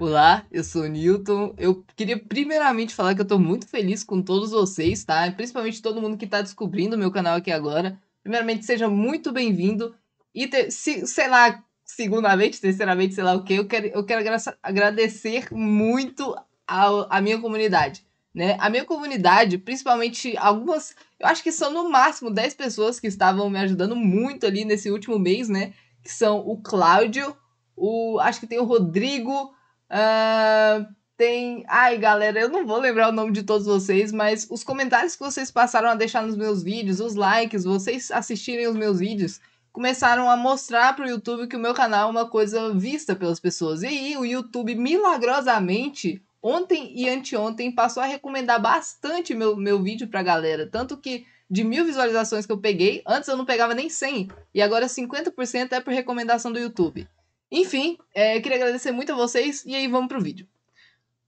Olá, eu sou o Newton. Eu queria primeiramente falar que eu tô muito feliz com todos vocês, tá? Principalmente todo mundo que tá descobrindo o meu canal aqui agora. Primeiramente, seja muito bem-vindo. E, te, se, sei lá, segundamente, terceiramente, sei lá o que, eu quero, eu quero agradecer muito ao, a minha comunidade. Né? A minha comunidade, principalmente algumas, eu acho que são no máximo 10 pessoas que estavam me ajudando muito ali nesse último mês, né? Que são o Cláudio, o acho que tem o Rodrigo, Uh, tem. Ai, galera, eu não vou lembrar o nome de todos vocês, mas os comentários que vocês passaram a deixar nos meus vídeos, os likes, vocês assistirem os meus vídeos, começaram a mostrar para o YouTube que o meu canal é uma coisa vista pelas pessoas. E aí, o YouTube, milagrosamente, ontem e anteontem, passou a recomendar bastante meu, meu vídeo para a galera. Tanto que de mil visualizações que eu peguei, antes eu não pegava nem 100, e agora 50% é por recomendação do YouTube. Enfim, é, queria agradecer muito a vocês e aí vamos pro vídeo.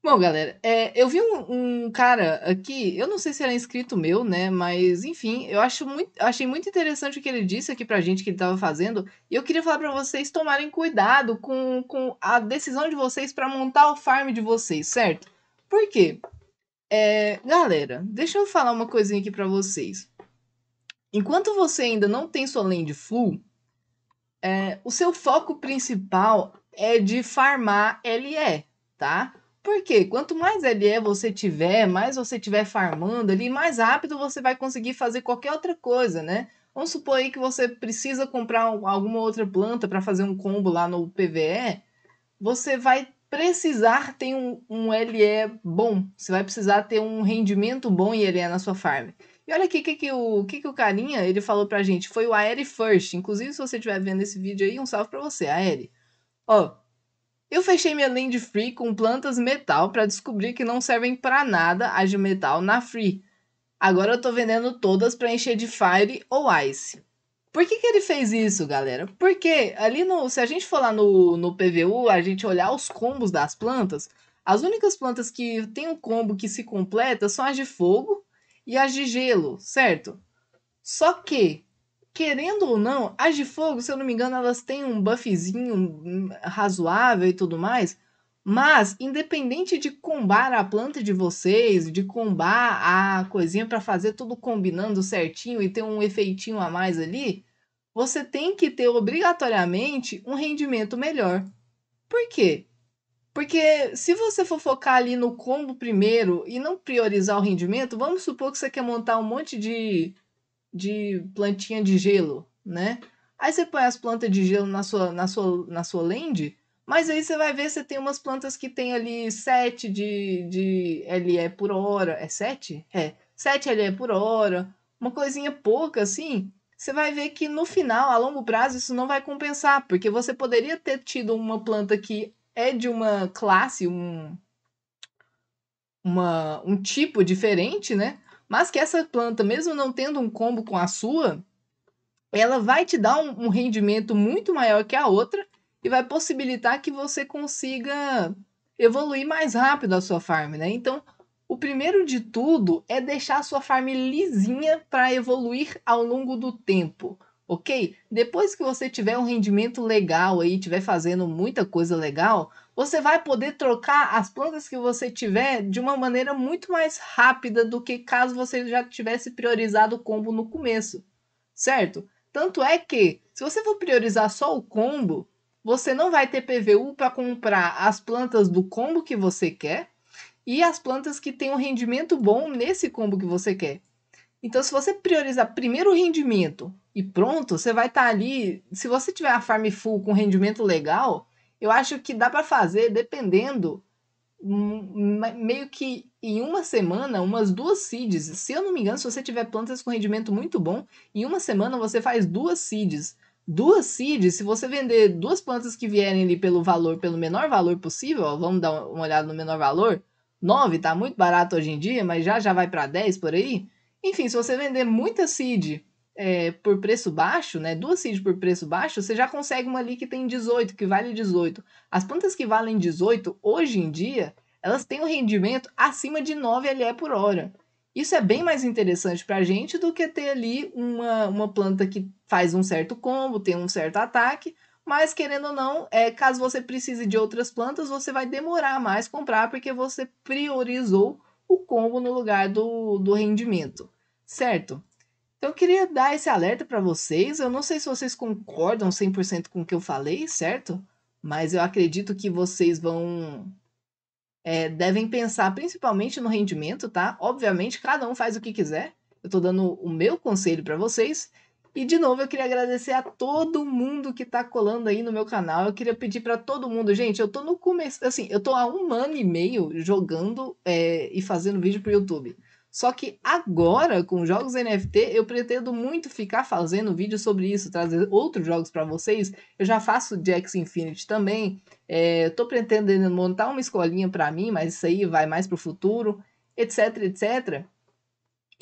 Bom, galera, é, eu vi um, um, cara aqui, eu não sei se era inscrito meu, né? Mas, enfim, eu acho muito, achei muito interessante o que ele disse aqui pra gente que ele tava fazendo. E eu queria falar para vocês tomarem cuidado com, com a decisão de vocês para montar o farm de vocês, certo? Por quê? É, galera, deixa eu falar uma coisinha aqui para vocês. Enquanto você ainda não tem sua land full, é, o seu foco principal é de farmar LE, tá? Porque quanto mais LE você tiver, mais você tiver farmando ali, mais rápido você vai conseguir fazer qualquer outra coisa, né? Vamos supor aí que você precisa comprar alguma outra planta para fazer um combo lá no PVE, você vai precisar ter um, um LE bom, você vai precisar ter um rendimento bom em LE na sua farm. E olha aqui o que, que, o que, que o carinha ele falou pra gente. Foi o Aeri First. Inclusive, se você estiver vendo esse vídeo aí, um salve pra você, Aeri. Ó, oh, eu fechei minha land free com plantas metal para descobrir que não servem para nada as de metal na free. Agora eu tô vendendo todas para encher de fire ou ice. Por que, que ele fez isso, galera? Porque ali no. Se a gente for lá no, no PVU, a gente olhar os combos das plantas, as únicas plantas que tem um combo que se completa são as de fogo, e as de gelo, certo? Só que, querendo ou não, as de fogo, se eu não me engano, elas têm um buffzinho hum, razoável e tudo mais. Mas, independente de combar a planta de vocês, de combar a coisinha para fazer tudo combinando certinho e ter um efeitinho a mais ali, você tem que ter obrigatoriamente um rendimento melhor. Por quê? Porque se você for focar ali no combo primeiro e não priorizar o rendimento, vamos supor que você quer montar um monte de, de plantinha de gelo, né? Aí você põe as plantas de gelo na sua, na sua, na sua land, mas aí você vai ver se tem umas plantas que tem ali 7 de, de LE por hora. É 7? É. 7 LE por hora. Uma coisinha pouca, assim. Você vai ver que no final, a longo prazo, isso não vai compensar, porque você poderia ter tido uma planta que é de uma classe, um, uma, um tipo diferente, né? Mas que essa planta, mesmo não tendo um combo com a sua, ela vai te dar um, um rendimento muito maior que a outra e vai possibilitar que você consiga evoluir mais rápido a sua farm, né? Então, o primeiro de tudo é deixar a sua farm lisinha para evoluir ao longo do tempo ok? Depois que você tiver um rendimento legal aí, tiver fazendo muita coisa legal, você vai poder trocar as plantas que você tiver de uma maneira muito mais rápida do que caso você já tivesse priorizado o combo no começo, certo? Tanto é que, se você for priorizar só o combo, você não vai ter PVU para comprar as plantas do combo que você quer e as plantas que têm um rendimento bom nesse combo que você quer. Então, se você priorizar primeiro o rendimento e pronto, você vai estar tá ali. Se você tiver a farm full com rendimento legal, eu acho que dá para fazer, dependendo, meio que em uma semana, umas duas seeds. Se eu não me engano, se você tiver plantas com rendimento muito bom, em uma semana você faz duas seeds. Duas seeds, se você vender duas plantas que vierem ali pelo valor, pelo menor valor possível, ó, vamos dar uma olhada no menor valor. 9 tá muito barato hoje em dia, mas já já vai para 10 por aí enfim, se você vender muita seed é, por preço baixo, né, duas seed por preço baixo, você já consegue uma ali que tem 18, que vale 18. As plantas que valem 18, hoje em dia, elas têm um rendimento acima de 9 LE por hora. Isso é bem mais interessante para a gente do que ter ali uma, uma planta que faz um certo combo, tem um certo ataque, mas querendo ou não, é, caso você precise de outras plantas, você vai demorar mais comprar porque você priorizou o combo no lugar do, do rendimento, certo? Então eu queria dar esse alerta para vocês. Eu não sei se vocês concordam 100% com o que eu falei, certo? Mas eu acredito que vocês vão é, devem pensar principalmente no rendimento, tá? Obviamente, cada um faz o que quiser. Eu estou dando o meu conselho para vocês. E de novo, eu queria agradecer a todo mundo que tá colando aí no meu canal. Eu queria pedir para todo mundo, gente, eu tô no começo, assim, eu tô há um ano e meio jogando é, e fazendo vídeo pro YouTube. Só que agora, com jogos NFT, eu pretendo muito ficar fazendo vídeo sobre isso, trazer outros jogos para vocês. Eu já faço Jax Infinity também. É, tô pretendendo montar uma escolinha para mim, mas isso aí vai mais para o futuro, etc, etc.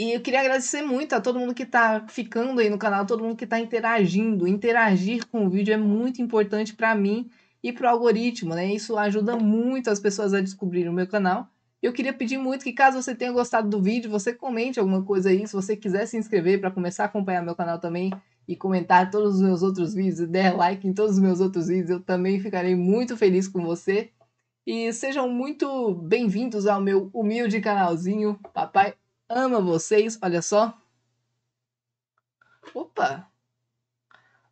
E eu queria agradecer muito a todo mundo que está ficando aí no canal, todo mundo que está interagindo. Interagir com o vídeo é muito importante para mim e para o algoritmo, né? Isso ajuda muito as pessoas a descobrirem o meu canal. Eu queria pedir muito que caso você tenha gostado do vídeo, você comente alguma coisa aí, se você quiser se inscrever para começar a acompanhar meu canal também e comentar todos os meus outros vídeos e der like em todos os meus outros vídeos, eu também ficarei muito feliz com você. E sejam muito bem-vindos ao meu humilde canalzinho, papai ama vocês. Olha só. Opa!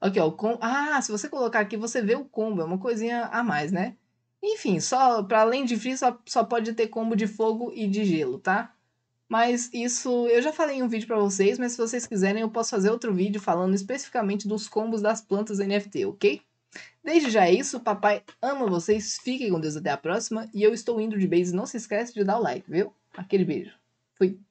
Aqui, ó, o combo. Ah, se você colocar aqui, você vê o combo. É uma coisinha a mais, né? Enfim, só para além de frio, só, só pode ter combo de fogo e de gelo, tá? Mas isso eu já falei em um vídeo para vocês, mas se vocês quiserem eu posso fazer outro vídeo falando especificamente dos combos das plantas NFT, ok? Desde já é isso, papai ama vocês, fiquem com Deus até a próxima e eu estou indo de base, não se esquece de dar o like, viu? Aquele beijo. Fui.